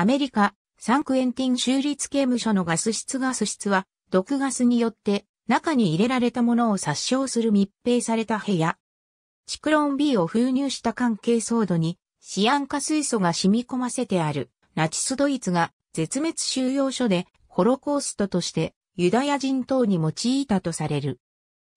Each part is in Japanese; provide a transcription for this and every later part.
アメリカ、サンクエンティン州立刑務所のガス室ガス室は、毒ガスによって中に入れられたものを殺傷する密閉された部屋。チクロン B を封入した関係ソードに、シアン化水素が染み込ませてある、ナチスドイツが絶滅収容所で、ホロコーストとしてユダヤ人等に用いたとされる。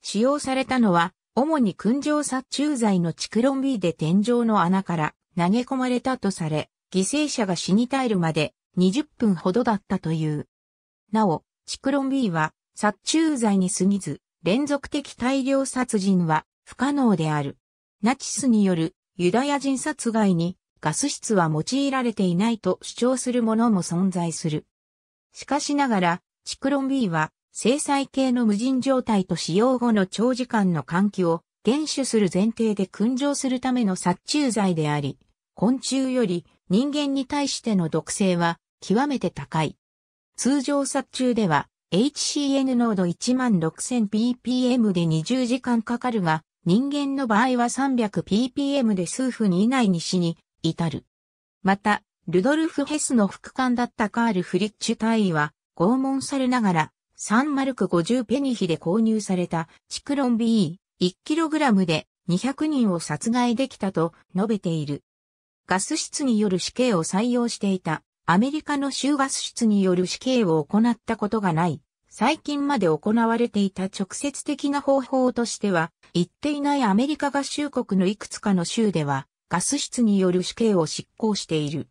使用されたのは、主に燻蒸殺虫剤のチクロン B で天井の穴から投げ込まれたとされ、犠牲者が死に絶えるまで20分ほどだったという。なお、チクロン B は殺虫剤に過ぎず、連続的大量殺人は不可能である。ナチスによるユダヤ人殺害にガス室は用いられていないと主張するものも存在する。しかしながら、チクロン B は制裁系の無人状態と使用後の長時間の換気を厳守する前提で燻蒸するための殺虫剤であり、昆虫より人間に対しての毒性は極めて高い。通常殺虫では HCN 濃度 16000ppm で20時間かかるが、人間の場合は 300ppm で数分以内に死に至る。また、ルドルフ・ヘスの副官だったカール・フリッチュ大尉は、拷問されながら、3マルク50ペニヒで購入されたチクロン B1kg で200人を殺害できたと述べている。ガス室による死刑を採用していた、アメリカの州ガス室による死刑を行ったことがない、最近まで行われていた直接的な方法としては、言っていないアメリカ合衆国のいくつかの州では、ガス室による死刑を執行している。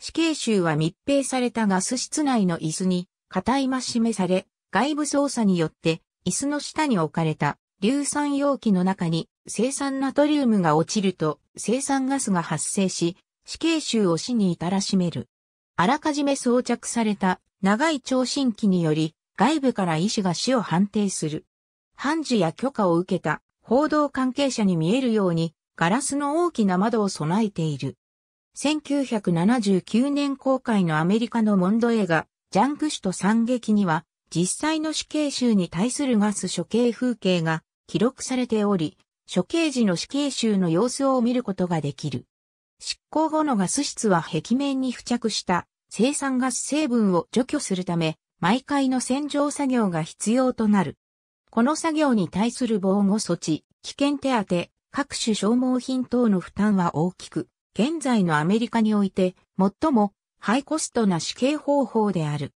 死刑囚は密閉されたガス室内の椅子に、硬いましめされ、外部操作によって、椅子の下に置かれた硫酸容器の中に生産ナトリウムが落ちると生産ガスが発生し、死刑囚を死に至らしめる。あらかじめ装着された長い聴診器により外部から医師が死を判定する。判事や許可を受けた報道関係者に見えるようにガラスの大きな窓を備えている。1979年公開のアメリカのモンド映画、ジャンクシュと惨劇には、実際の死刑囚に対するガス処刑風景が記録されており、処刑時の死刑囚の様子を見ることができる。執行後のガス室は壁面に付着した生産ガス成分を除去するため、毎回の洗浄作業が必要となる。この作業に対する防護措置、危険手当、各種消耗品等の負担は大きく、現在のアメリカにおいて最もハイコストな死刑方法である。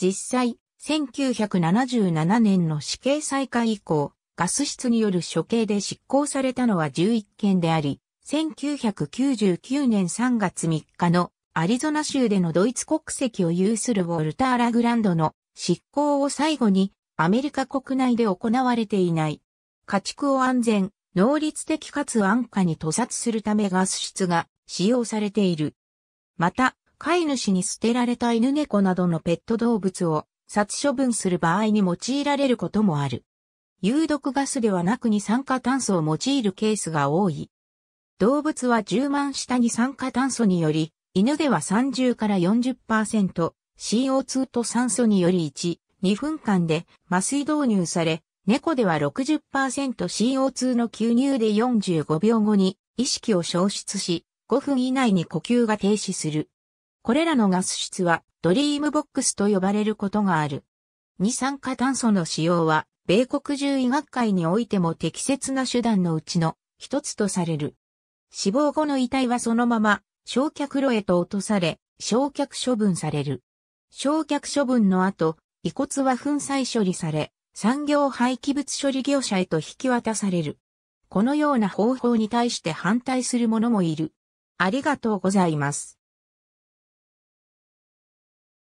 実際、1977年の死刑再開以降、ガス室による処刑で執行されたのは11件であり、1999年3月3日のアリゾナ州でのドイツ国籍を有するウォルター・ラグランドの執行を最後にアメリカ国内で行われていない。家畜を安全、能率的かつ安価に屠殺するためガス室が使用されている。また、飼い主に捨てられた犬猫などのペット動物を殺処分する場合に用いられることもある。有毒ガスではなく二酸化炭素を用いるケースが多い。動物は充満万下二酸化炭素により、犬では30から40%、CO2 と酸素により1、2分間で麻酔導入され、猫では 60%CO2 の吸入で45秒後に意識を消失し、5分以内に呼吸が停止する。これらのガス質はドリームボックスと呼ばれることがある。二酸化炭素の使用は米国獣医学会においても適切な手段のうちの一つとされる。死亡後の遺体はそのまま焼却炉へと落とされ、焼却処分される。焼却処分の後、遺骨は粉砕処理され、産業廃棄物処理業者へと引き渡される。このような方法に対して反対する者もいる。ありがとうございます。